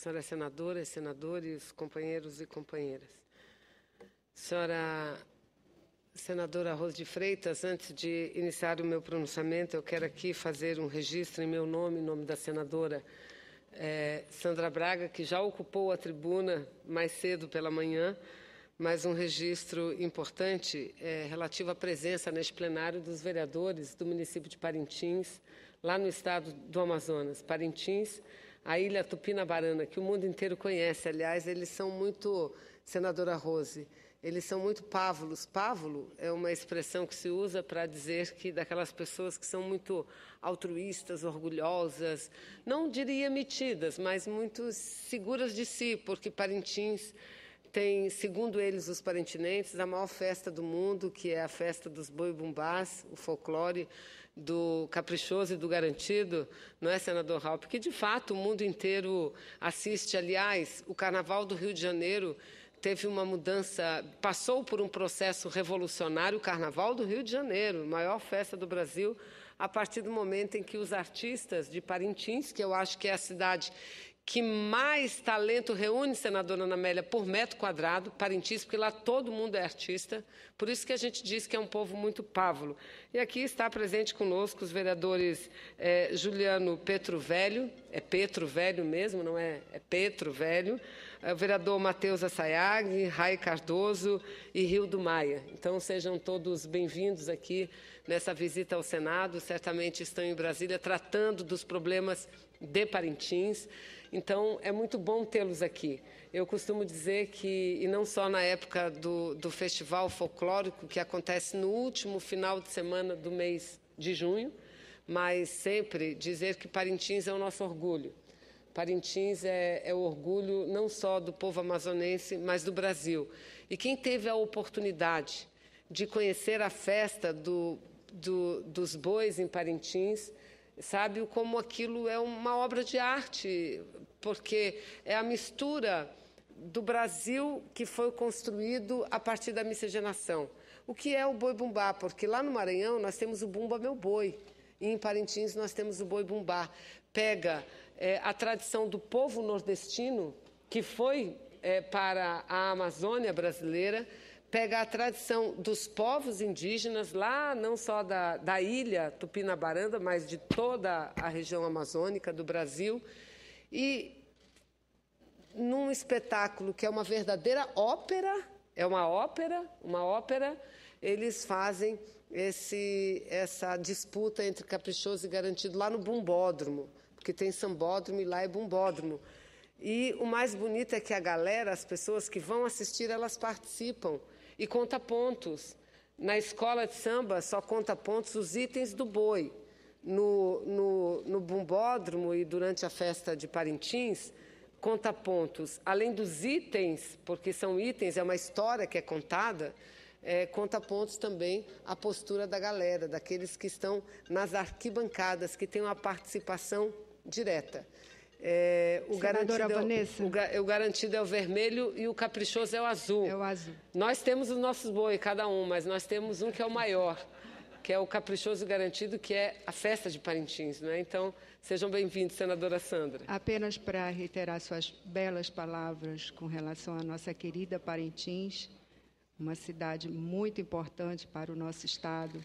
senhoras senadoras, senadores, companheiros e companheiras. Senhora senadora Rose de Freitas, antes de iniciar o meu pronunciamento, eu quero aqui fazer um registro em meu nome, em nome da senadora eh, Sandra Braga, que já ocupou a tribuna mais cedo pela manhã, mas um registro importante eh, relativo à presença neste plenário dos vereadores do município de Parintins, lá no estado do Amazonas. Parintins a ilha Tupinabarana, que o mundo inteiro conhece. Aliás, eles são muito, senadora Rose, eles são muito pávulos. Pávulo é uma expressão que se usa para dizer que daquelas pessoas que são muito altruístas, orgulhosas, não diria metidas, mas muito seguras de si, porque Parintins tem, segundo eles, os parentinenses, a maior festa do mundo, que é a festa dos boi-bumbás, o folclore do caprichoso e do garantido, não é, senador Raup? porque de fato o mundo inteiro assiste. Aliás, o Carnaval do Rio de Janeiro teve uma mudança, passou por um processo revolucionário, o Carnaval do Rio de Janeiro, maior festa do Brasil, a partir do momento em que os artistas de Parintins, que eu acho que é a cidade que mais talento reúne, senadora Ana Amélia, por metro quadrado, Parintins, porque lá todo mundo é artista. Por isso que a gente diz que é um povo muito pávulo. E aqui está presente conosco os vereadores eh, Juliano Petro Velho, é Petro Velho mesmo, não é? É Petro Velho, é o vereador Matheus Assayag, Rai Cardoso e Rio do Maia. Então, sejam todos bem-vindos aqui nessa visita ao Senado. Certamente estão em Brasília tratando dos problemas de Parintins. Então, é muito bom tê-los aqui. Eu costumo dizer que, e não só na época do, do festival folclórico, que acontece no último final de semana do mês de junho, mas sempre dizer que Parintins é o nosso orgulho. Parintins é, é, o orgulho não só do povo amazonense, mas do Brasil. E quem teve a oportunidade de conhecer a festa do, do, dos bois em Parintins, sabe como aquilo é uma obra de arte, porque é a mistura do Brasil que foi construído a partir da miscigenação. O que é o boi bumbá? Porque lá no Maranhão nós temos o bumba meu boi e em Parintins nós temos o boi bumbá. Pega é, a tradição do povo nordestino, que foi é, para a Amazônia brasileira, pega a tradição dos povos indígenas, lá não só da, da ilha Tupinabaranda, mas de toda a região amazônica do Brasil, e num espetáculo que é uma verdadeira ópera, é uma ópera, uma ópera, eles fazem esse, essa disputa entre caprichoso e garantido lá no Bumbódromo, porque tem sambódromo e lá é bumbódromo. E o mais bonito é que a galera, as pessoas que vão assistir, elas participam e conta pontos. Na escola de samba só conta pontos os itens do boi. No, no, no bumbódromo e durante a festa de Parintins, conta pontos. Além dos itens, porque são itens, é uma história que é contada, é, conta pontos também a postura da galera, daqueles que estão nas arquibancadas, que têm uma participação direta. É, o, Senadora garantido é, o, o, garantido é o vermelho e o caprichoso é o azul. É o azul. Nós temos os nossos boi, cada um, mas nós temos um que é o maior, que é o caprichoso garantido, que é a festa de Parintins. Né? Então, sejam bem-vindos, senadora Sandra. Apenas para reiterar suas belas palavras com relação à nossa querida Parintins, uma cidade muito importante para o nosso estado,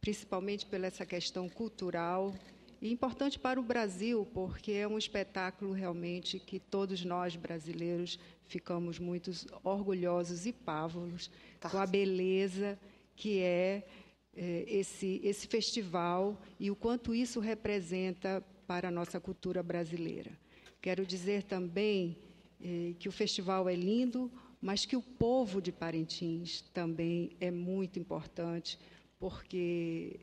principalmente pela essa questão cultural e importante para o Brasil, porque é um espetáculo realmente que todos nós brasileiros ficamos muito orgulhosos e pávulos tá. com a beleza que é, é esse, esse festival e o quanto isso representa para a nossa cultura brasileira. Quero dizer também eh, que o festival é lindo, mas que o povo de Parintins também é muito importante, porque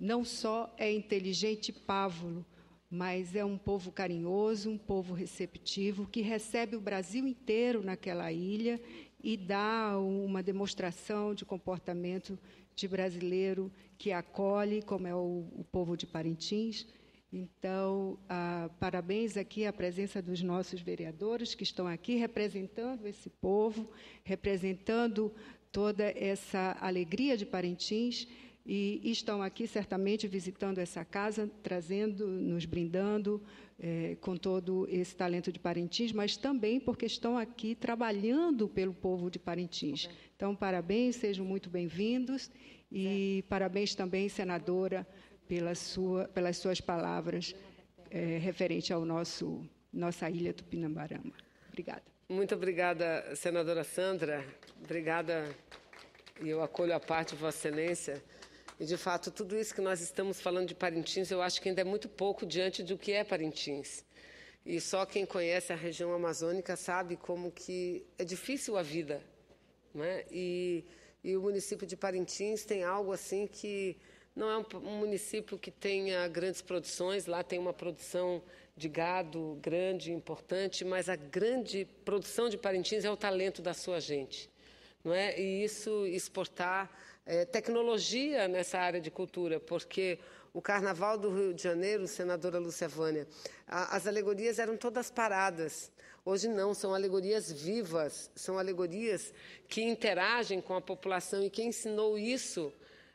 não só é inteligente Pávulo, mas é um povo carinhoso, um povo receptivo, que recebe o Brasil inteiro naquela ilha e dá uma demonstração de comportamento de brasileiro que acolhe, como é o, o povo de Parintins, então, ah, parabéns aqui à presença dos nossos vereadores que estão aqui representando esse povo, representando toda essa alegria de Parintins e estão aqui certamente visitando essa casa, trazendo, nos brindando eh, com todo esse talento de Parintins, mas também porque estão aqui trabalhando pelo povo de Parintins. Okay. Tá então, parabéns, sejam muito bem-vindos e é. parabéns também, senadora pela sua, pelas suas palavras é, referente ao nosso nossa ilha Tupinambarama. Obrigada. Muito obrigada, senadora Sandra. Obrigada e eu acolho a parte de Vossa Excelência. E, de fato, tudo isso que nós estamos falando de Parintins, eu acho que ainda é muito pouco diante do que é Parintins. E só quem conhece a região amazônica sabe como que é difícil a vida. Né? E, e o município de Parintins tem algo assim que não é um município que tenha grandes produções, lá tem uma produção de gado grande, importante, mas a grande produção de Parintins é o talento da sua gente. Não é? E isso exportar é, tecnologia nessa área de cultura, porque o Carnaval do Rio de Janeiro, senadora Lúcia Vânia, a, as alegorias eram todas paradas. Hoje não, são alegorias vivas, são alegorias que interagem com a população e quem ensinou isso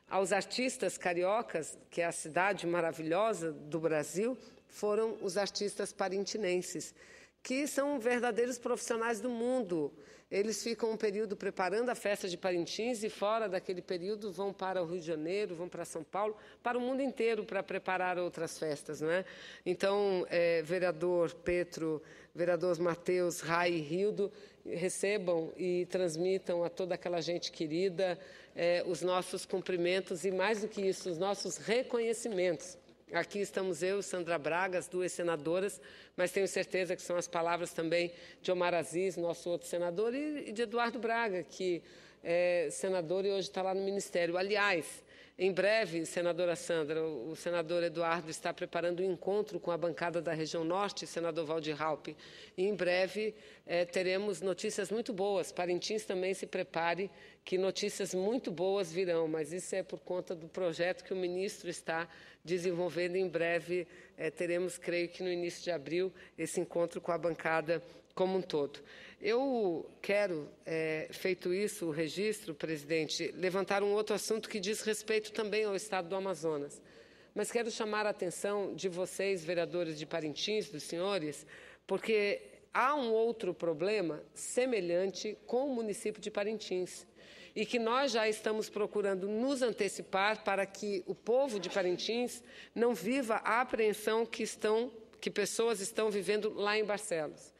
aos artistas cariocas, que é a cidade maravilhosa do Brasil, foram os artistas parintinenses, que são verdadeiros profissionais do mundo. Eles ficam um período preparando a festa de Parintins e, fora daquele período, vão para o Rio de Janeiro, vão para São Paulo, para o mundo inteiro para preparar outras festas. né Então, é, vereador Petro, vereadores Matheus, Rai e Rildo recebam e transmitam a toda aquela gente querida é, os nossos cumprimentos e, mais do que isso, os nossos reconhecimentos. Aqui estamos eu, Sandra Braga, as duas senadoras, mas tenho certeza que são as palavras também de Omar Aziz, nosso outro senador, e de Eduardo Braga, que é senador e hoje está lá no Ministério. Aliás, em breve, senadora Sandra, o senador Eduardo está preparando um encontro com a bancada da região norte, senador Valdir Halp. E em breve é, teremos notícias muito boas. Parintins também se prepare, que notícias muito boas virão, mas isso é por conta do projeto que o ministro está desenvolvendo. Em breve é, teremos, creio que no início de abril, esse encontro com a bancada como um todo. Eu quero, é, feito isso, o registro, presidente, levantar um outro assunto que diz respeito também ao Estado do Amazonas. Mas quero chamar a atenção de vocês, vereadores de Parintins, dos senhores, porque há um outro problema semelhante com o município de Parintins e que nós já estamos procurando nos antecipar para que o povo de Parintins não viva a apreensão que estão que pessoas estão vivendo lá em Barcelos.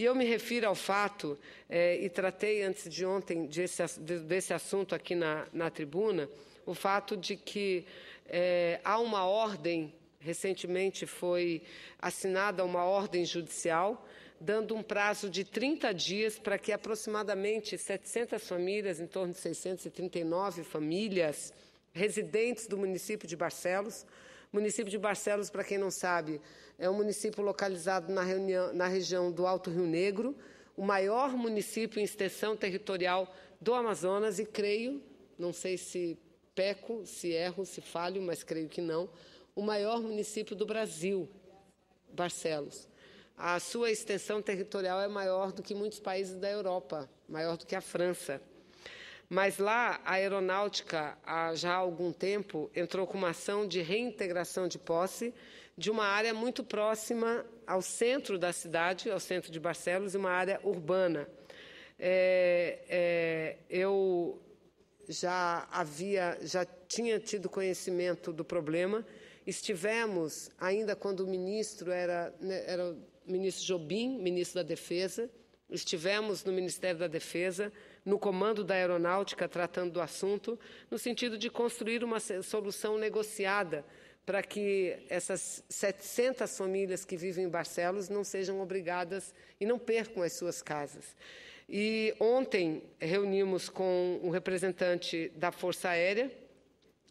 E eu me refiro ao fato, é, e tratei antes de ontem desse, desse assunto aqui na, na tribuna, o fato de que é, há uma ordem, recentemente foi assinada uma ordem judicial, dando um prazo de 30 dias para que aproximadamente 700 famílias, em torno de 639 famílias residentes do município de Barcelos, o município de Barcelos, para quem não sabe, é um município localizado na, reunião, na região do Alto Rio Negro, o maior município em extensão territorial do Amazonas, e creio, não sei se peco, se erro, se falho, mas creio que não, o maior município do Brasil, Barcelos. A sua extensão territorial é maior do que muitos países da Europa, maior do que a França. Mas lá, a aeronáutica, há já há algum tempo, entrou com uma ação de reintegração de posse de uma área muito próxima ao centro da cidade, ao centro de Barcelos, e uma área urbana. É, é, eu já havia, já tinha tido conhecimento do problema. Estivemos, ainda quando o ministro era, né, era o ministro Jobim, ministro da Defesa, estivemos no Ministério da Defesa no comando da aeronáutica tratando do assunto, no sentido de construir uma solução negociada para que essas 700 famílias que vivem em Barcelos não sejam obrigadas e não percam as suas casas. E ontem reunimos com um representante da Força Aérea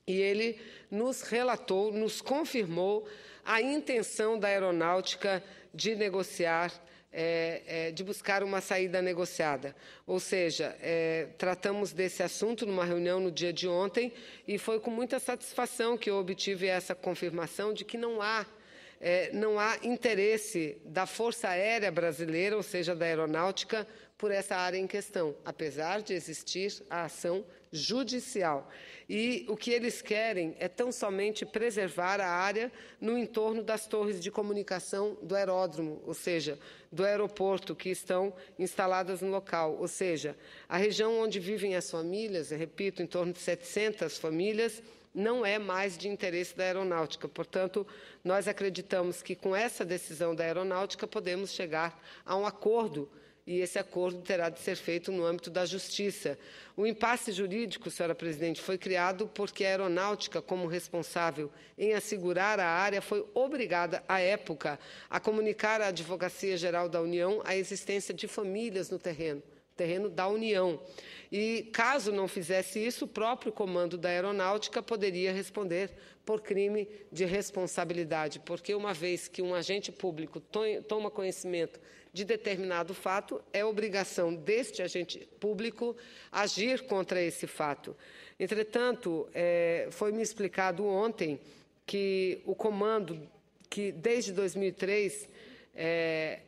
e ele nos relatou, nos confirmou a intenção da aeronáutica de negociar é, é, de buscar uma saída negociada. Ou seja, é, tratamos desse assunto numa reunião no dia de ontem e foi com muita satisfação que eu obtive essa confirmação de que não há. É, não há interesse da Força Aérea Brasileira, ou seja, da Aeronáutica, por essa área em questão, apesar de existir a ação judicial. E o que eles querem é tão somente preservar a área no entorno das torres de comunicação do aeródromo, ou seja, do aeroporto que estão instaladas no local, ou seja, a região onde vivem as famílias, repito, em torno de 700 famílias, não é mais de interesse da aeronáutica. Portanto, nós acreditamos que com essa decisão da aeronáutica podemos chegar a um acordo e esse acordo terá de ser feito no âmbito da Justiça. O impasse jurídico, senhora presidente, foi criado porque a aeronáutica, como responsável em assegurar a área, foi obrigada, à época, a comunicar à Advocacia Geral da União a existência de famílias no terreno terreno da União. E, caso não fizesse isso, o próprio comando da aeronáutica poderia responder por crime de responsabilidade, porque, uma vez que um agente público toma conhecimento de determinado fato, é obrigação deste agente público agir contra esse fato. Entretanto, é, foi me explicado ontem que o comando, que desde 2003 é,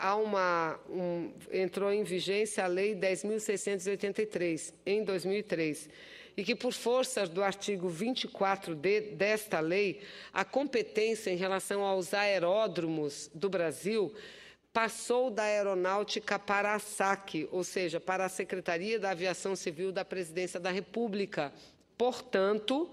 há uma, um, entrou em vigência a Lei 10.683, em 2003 e que, por força do artigo 24 d desta lei, a competência em relação aos aeródromos do Brasil passou da aeronáutica para a SAC, ou seja, para a Secretaria da Aviação Civil da Presidência da República. Portanto,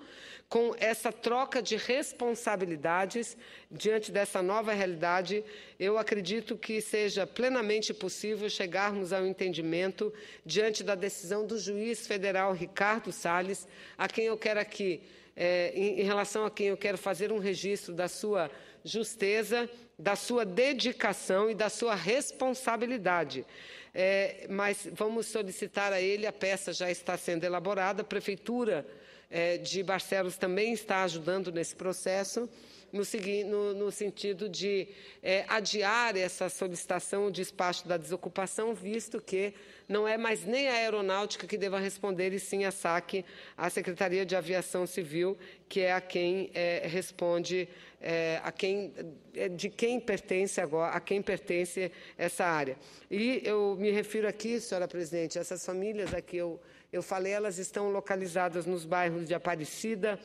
com essa troca de responsabilidades diante dessa nova realidade, eu acredito que seja plenamente possível chegarmos ao entendimento diante da decisão do juiz federal Ricardo Salles, a quem eu quero aqui é, em, em relação a quem eu quero fazer um registro da sua justeza, da sua dedicação e da sua responsabilidade. É, mas vamos solicitar a ele, a peça já está sendo elaborada, a Prefeitura é, de Barcelos também está ajudando nesse processo no, no, no sentido de é, adiar essa solicitação, o despacho da desocupação, visto que não é mais nem a aeronáutica que deva responder, e sim a SAC, a Secretaria de Aviação Civil, que é a quem é, responde, é, a quem, é, de quem pertence agora, a quem pertence essa área. E eu me refiro aqui, senhora presidente, essas famílias a que eu, eu falei, elas estão localizadas nos bairros de Aparecida,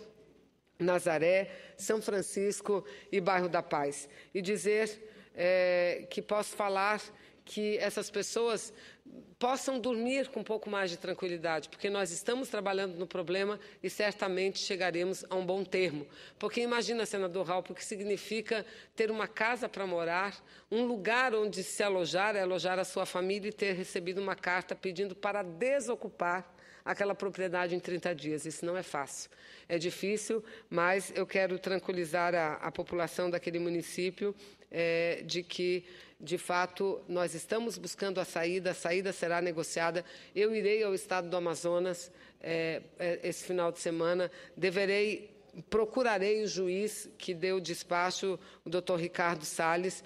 Nazaré, São Francisco e Bairro da Paz. E dizer é, que posso falar que essas pessoas possam dormir com um pouco mais de tranquilidade, porque nós estamos trabalhando no problema e certamente chegaremos a um bom termo. Porque imagina, senador Raul, o que significa ter uma casa para morar, um lugar onde se alojar, é alojar a sua família e ter recebido uma carta pedindo para desocupar aquela propriedade em 30 dias. Isso não é fácil. É difícil, mas eu quero tranquilizar a, a população daquele município é, de que, de fato, nós estamos buscando a saída, a saída será negociada. Eu irei ao estado do Amazonas é, é esse final de semana, deverei procurarei o juiz que deu o despacho, o doutor Ricardo Salles,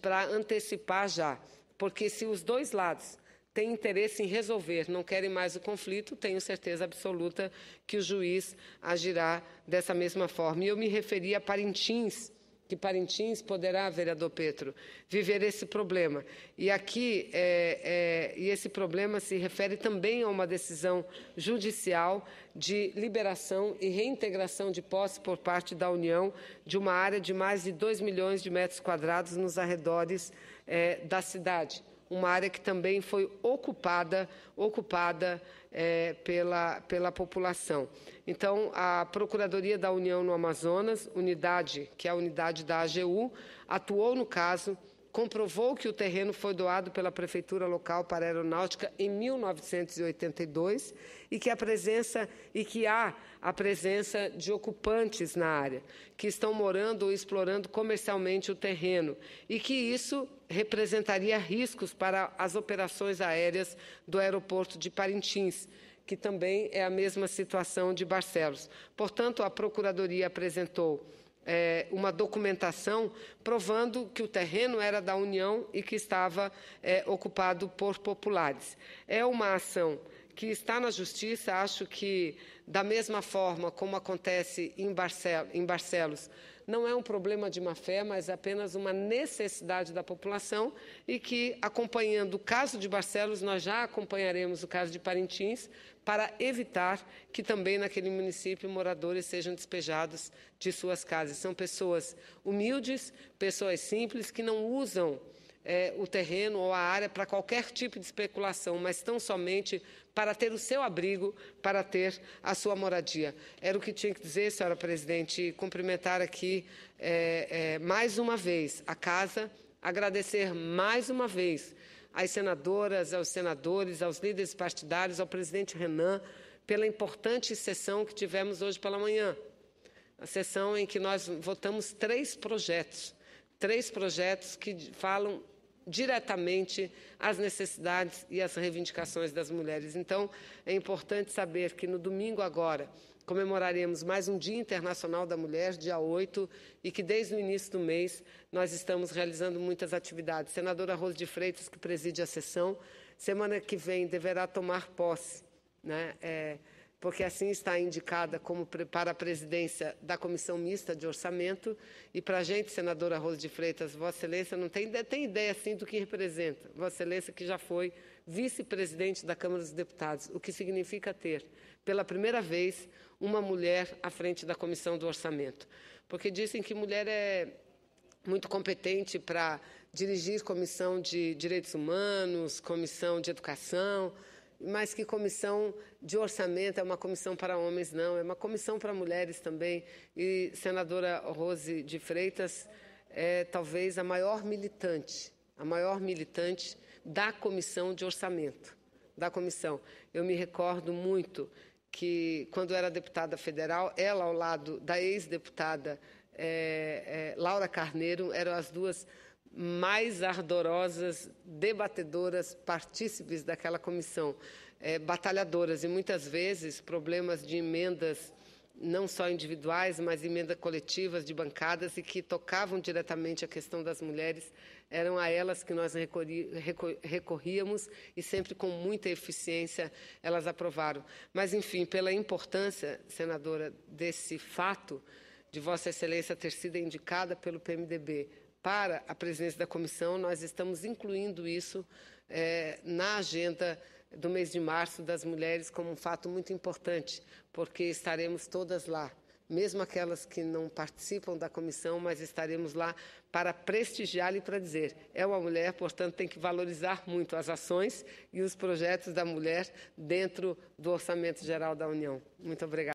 para antecipar já. Porque se os dois lados têm interesse em resolver, não querem mais o conflito, tenho certeza absoluta que o juiz agirá dessa mesma forma. E eu me referi a Parintins, que Parintins poderá, vereador Petro, viver esse problema. E aqui, é, é, e esse problema se refere também a uma decisão judicial de liberação e reintegração de posse por parte da União de uma área de mais de 2 milhões de metros quadrados nos arredores é, da cidade uma área que também foi ocupada, ocupada é, pela, pela população. Então, a Procuradoria da União no Amazonas, unidade que é a unidade da AGU, atuou no caso, comprovou que o terreno foi doado pela prefeitura local para a aeronáutica em 1982 e que a presença e que há a presença de ocupantes na área que estão morando ou explorando comercialmente o terreno e que isso representaria riscos para as operações aéreas do aeroporto de Parintins, que também é a mesma situação de Barcelos. Portanto, a Procuradoria apresentou é, uma documentação provando que o terreno era da União e que estava é, ocupado por populares. É uma ação que está na Justiça, acho que, da mesma forma como acontece em, Barcel em Barcelos, não é um problema de má fé, mas apenas uma necessidade da população e que, acompanhando o caso de Barcelos, nós já acompanharemos o caso de Parintins para evitar que também naquele município moradores sejam despejados de suas casas. São pessoas humildes, pessoas simples que não usam é, o terreno ou a área para qualquer tipo de especulação, mas tão somente para ter o seu abrigo, para ter a sua moradia. Era o que tinha que dizer, senhora presidente, e cumprimentar aqui é, é, mais uma vez a casa, agradecer mais uma vez às senadoras, aos senadores, aos líderes partidários, ao presidente Renan, pela importante sessão que tivemos hoje pela manhã. A sessão em que nós votamos três projetos, três projetos que falam diretamente às necessidades e às reivindicações das mulheres. Então, é importante saber que no domingo agora comemoraremos mais um Dia Internacional da Mulher, dia 8, e que desde o início do mês nós estamos realizando muitas atividades. Senadora Rose de Freitas, que preside a sessão, semana que vem deverá tomar posse, né? É, porque assim está indicada como para a presidência da Comissão Mista de Orçamento. E para a gente, senadora Rosa de Freitas, Vossa Excelência não tem, tem ideia assim do que representa. Vossa Excelência, que já foi vice-presidente da Câmara dos Deputados, o que significa ter, pela primeira vez, uma mulher à frente da Comissão do Orçamento. Porque dizem que mulher é muito competente para dirigir comissão de direitos humanos, comissão de educação mas que comissão de orçamento é uma comissão para homens, não, é uma comissão para mulheres também. E senadora Rose de Freitas é talvez a maior militante, a maior militante da comissão de orçamento, da comissão. Eu me recordo muito que, quando era deputada federal, ela ao lado da ex-deputada é, é, Laura Carneiro, eram as duas mais ardorosas, debatedoras, partícipes daquela comissão, é, batalhadoras e muitas vezes problemas de emendas não só individuais, mas emendas coletivas de bancadas e que tocavam diretamente a questão das mulheres, eram a elas que nós recorríamos e sempre com muita eficiência elas aprovaram. Mas, enfim, pela importância, senadora, desse fato de Vossa Excelência ter sido indicada pelo PMDB para a presidência da comissão, nós estamos incluindo isso é, na agenda do mês de março das mulheres como um fato muito importante, porque estaremos todas lá, mesmo aquelas que não participam da comissão, mas estaremos lá para prestigiá-la e para dizer: é uma mulher, portanto, tem que valorizar muito as ações e os projetos da mulher dentro do Orçamento Geral da União. Muito obrigada.